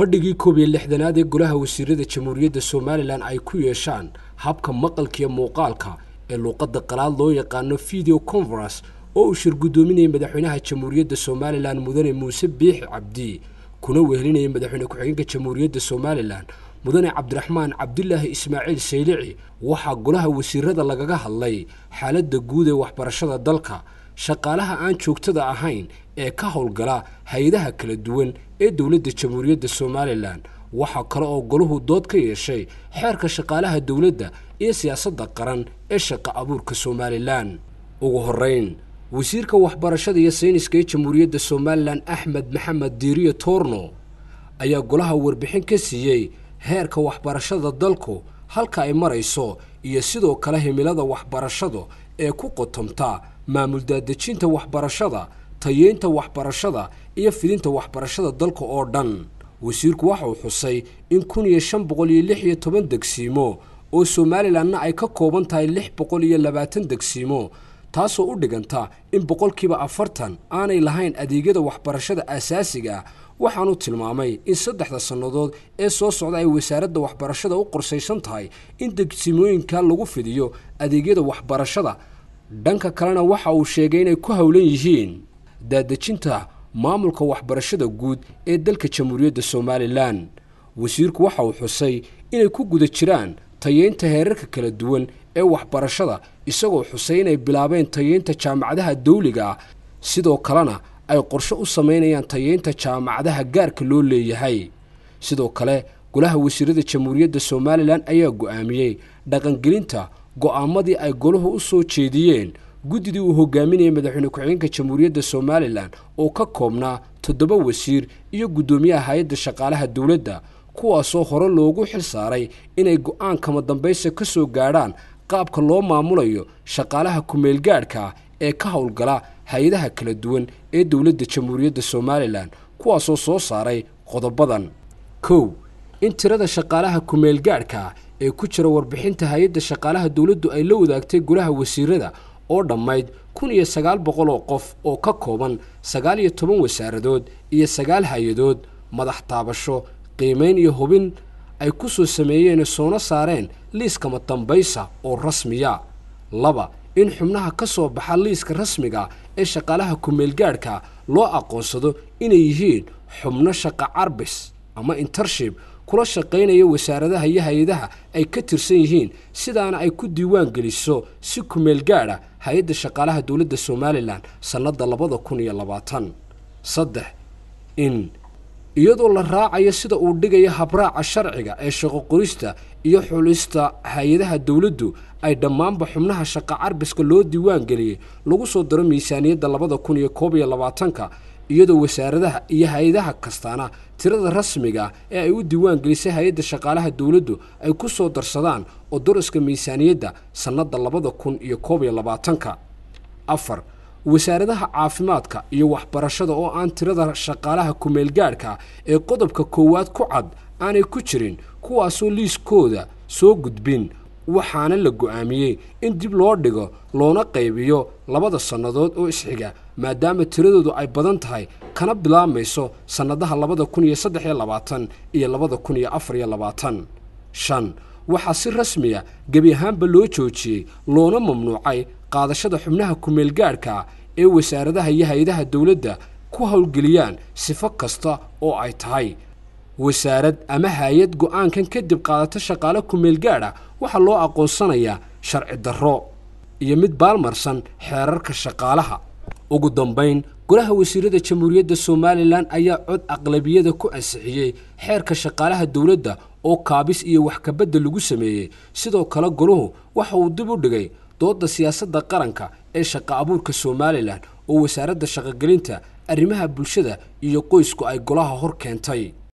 fadhigii koob iyo lixdanaad ee golaha wasiirada jamhuuriyadda somalilan ay ku yeeshaan habka maqalkiiyo muuqaalka ee luuqadda qalaad loo yaqaano video conference oo uu shir guddoominayay madaxweynaha jamhuuriyadda somalilan mudane muuse biixi cabdi kuna wehelinayay madaxweyne ku-xigeenka jamhuuriyadda somalilan mudane cabdiraxmaan cabdilaahi ismaaciil saylici waxaa golaha wasiirada lagaga hadlay xaaladda guud ee waxbarashada dalka shaqaalaha aan joogtada ahayn ee ka howlgala hay-adaha kala duwan ee dowladda jamhuuriyadda somalilan waxaa kale oo golahu dood ka yeeshay xeerka shaqaalaha dowladda iyo siyaasadda qaran ee shaqo abuurka somalilan ugu horeyn wasiirka waxbarashada iyo sayniska ee jamhuuriyadda somalilan axmed maxamed diiriyo toorno ayaa golaha warbixin ka siiyey heerka waxbarashada dalku halka ay marayso iyo sidoo kale himilada waxbarashadu ee ku qotomta maamul daadejinta waxbarashada tayeynta waxbarashada iyo fidinta waxbarashada dalka oo dhan wasiirku waxa uu xusay in kun iyo shan boqol iyo lix iyo toban degsiimo oo somalilanna ay ka kooban tahay lix boqol iyo labaatan degsiimo taasoo u dhiganta in boqolkiiba afartan aanay lahayn adeegyada waxbarashada aasaasiga ah. waxaanu tilmaamay in saddexda sannadood ee soo socda ay wasaaradda waxbarashada u qorsaysan tahay in degsimooyinka lagu fidiyo adeegyada waxbarashada dhanka kalena waxa uu sheegay inay ku howlan yihiin daadejinta maamulka waxbarashada guud ee dalka jamhuuriyadda somalilan wasiirku waxa uu xusay inay ku guda jiraan tayeynta heerarka kala duwan ee waxbarashada isagoo xusay inay bilaabeen tayeynta jaamacadaha dawliga ah sidoo kalena ay qorshe u samaynayaan tayeynta jaamacadaha gaarka loo leeyahay sidoo kale golaha wasiirada jamhuuriyadda somalilan ayaa go'aamiyey dhaqangelinta go'aamadii ay goluhu u soo jeediyeen guddidii uu hogaaminayay madaxweyne ku-xigeenka jamhuuriyadda somalilan oo ka koobnaa toddoba wasiir iyo guddoomiyaha hay-adda shaqaalaha dowladda kuwaasoo hore loogu xil saaray inay go'aan kama dambaysa ka soo gaadhaan qaabka loo maamulayo shaqaalaha kumeelgaadhka ee ka howlgala hay-adaha kala duwan ee dowladda jamhuuriyadda somalilan kuwaasoo soo saaray qodobadan kow in tirada shaqaalaha kumeelgaadhka ee ku jira warbixinta hay-adda shaqaalaha dowladdu ay la wadaagtay golaha wasiirada oo dhammayd kun iyo sagaal boqol oo qof oo ka kooban sagaal iyo toban wasaaradood iyo sagaal hay-adood madax taabasho qiimeyn iyo hubin ay ku soo sameeyeen soona saareen liiska matambaysa oo rasmiya laba in xubnaha ka soo baxa liiska rasmiga ee shaqaalaha kumeelgaadhka loo aqoonsado inay yihiin xubno shaqa carbis ama intership kula shaqaynaya wasaaradaha iyo hay-adaha ay ka tirsan yihiin sidaana ay ku diiwaan geliso si kumeel gaadh ah hay-adda shaqaalaha dowladda somalilan sannadda labada kun iyo labaatan saddex in iyadoo la raacayo sida uu dhigayo habraaca sharciga ee shaqo qorista iyo xulista hay-adaha dowladdu ay dhammaanba xubnaha shaqo carbiska loo diiwaan geliyey lagu soo diro miisaaniyadda labada kun iyo koob iyo labaatanka iyadoo wasaaradaha iyo hay-adaha kastaana tirada rasmiga ah ee ay u diiwaangelisay hay-adda shaqaalaha dowladdu ay ku soo darsadaan odoriska miisaaniyadda sannadda labada kun iyo koob iyo labaatanka afar wasaaradaha caafimaadka iyo waxbarashada oo aan tirada shaqaalaha kumeelgaadhka ah ee qodobka koowaad ku cad aanay ku jirin kuwaasoo liiskooda soo gudbin waxaana la go'aamiyey in dib loo dhigo loona qaybiyo labada sannadood oo isxiga maadaama tiradoodu ay badan tahay kana bilaabmayso sannadaha labada kun iyo saddex iyo labaatan iyo labada kun iyo afar iyo labaatan shan waxaa si rasmiya gebi ahaanba loo joojiyey loona mamnuucay qaadashada xubnaha kumeelgaadhka ah ee wasaaradaha iyo hay-adaha dowladda ku howlgeliyaan sifo kasta oo ay tahay wasaarad ama hay-ad go-aankan kadib qaadato shaqaale kumeel gaadh ah, waxaa loo aqoonsanayaa sharci darro iyo mid baalmarsan xeerarka shaqaalaha ugu dambayn golaha wasiirada jamhuuriyadda somalilan ayaa cod aqlabiyada ku ansixiyey xeerka shaqaalaha dowladda oo kaabis iyo waxkabadda lagu sameeyey sidoo kale goluhu waxa uu dib u dhigay dooda siyaasadda qaranka ee shaqo abuurka somalilan oo wasaaradda shaqogelinta arrimaha bulshada iyo qoysku ay golaha hor keentay